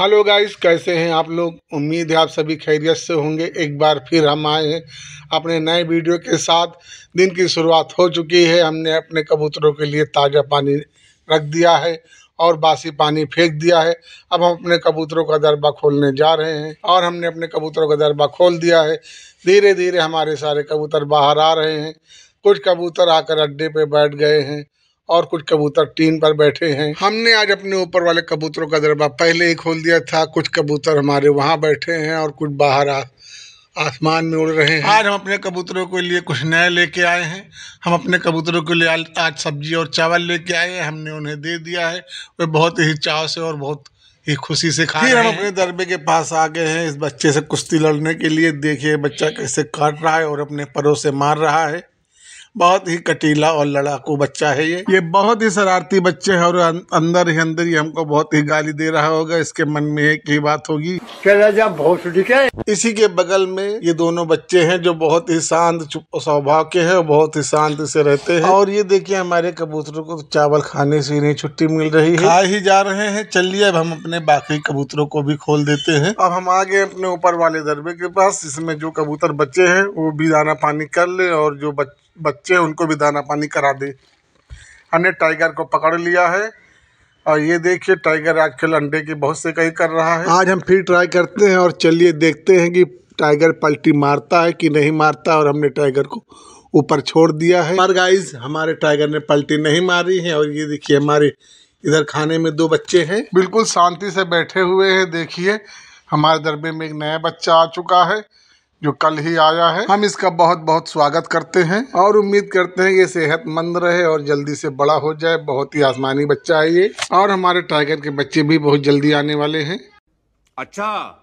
hello guys कैसे हैं आप लोग उम्मीद है आप सभी खैरियत से होंगे एक बार फिर हम आए हैं अपने नए वीडियो के साथ दिन की शुरुआत हो चुकी है हमने अपने कबूतरों के लिए ताज़ा पानी रख दिया है और बासी पानी फेंक दिया है अब हम अपने कबूतरों का दरबा खोलने जा रहे हैं और हमने अपने कबूतरों का दरबा खोल दिया है धीरे धीरे हमारे सारे कबूतर बाहर आ रहे हैं कुछ कबूतर आकर अड्डे पर बैठ गए हैं और कुछ कबूतर टीन पर बैठे हैं हमने आज अपने ऊपर वाले कबूतरों का दरबा पहले ही खोल दिया था कुछ कबूतर हमारे वहाँ बैठे हैं और कुछ बाहर आ आसमान में उड़ रहे हैं आज हम अपने कबूतरों के लिए कुछ नए लेके आए हैं हम अपने कबूतरों के लिए आज सब्जी और चावल लेके आए हैं हमने उन्हें दे दिया है वे बहुत ही चाव से और बहुत ही खुशी से खा फिर हम अपने दरबे के पास आ गए हैं इस बच्चे से कुश्ती लड़ने के लिए देखिए बच्चा कैसे काट रहा है और अपने परों से मार रहा है बहुत ही कटीला और लड़ाकू बच्चा है ये ये बहुत ही शरारती बच्चे है और अं-, अंदर ही अंदर ही हमको बहुत ही गाली दे रहा होगा इसके मन में एक ही बात होगी इसी के बगल में ये दोनों बच्चे हैं जो बहुत ही शांत स्वभाव के हैं और बहुत ही शांत से रहते हैं और ये देखिए हमारे कबूतरों को तो चावल खाने से नहीं छुट्टी मिल रही है आ ही जा रहे हैं चलिए अब हम अपने बाकी कबूतरों को भी खोल देते हैं अब हम आ गए अपने ऊपर वाले दरबे के पास इसमें जो कबूतर बच्चे हैं वो भी दाना पानी कर ले और जो बच्चे बच्चे उनको भी दाना पानी करा दें हमने टाइगर को पकड़ लिया है और ये देखिए टाइगर आजकल अंडे की बहुत से कहीं कर रहा है आज हम फिर ट्राई करते हैं और चलिए देखते हैं कि टाइगर पलटी मारता है कि नहीं मारता और हमने टाइगर को ऊपर छोड़ दिया है पर गाइज हमारे टाइगर ने पलटी नहीं मारी है और ये देखिए हमारे इधर खाने में दो बच्चे हैं बिल्कुल शांति से बैठे हुए हैं देखिए हमारे दरबे में एक नया बच्चा आ चुका है जो कल ही आया है हम इसका बहुत बहुत स्वागत करते हैं और उम्मीद करते हैं ये सेहतमंद रहे और जल्दी से बड़ा हो जाए बहुत ही आसमानी बच्चा है ये और हमारे टाइगर के बच्चे भी बहुत जल्दी आने वाले हैं अच्छा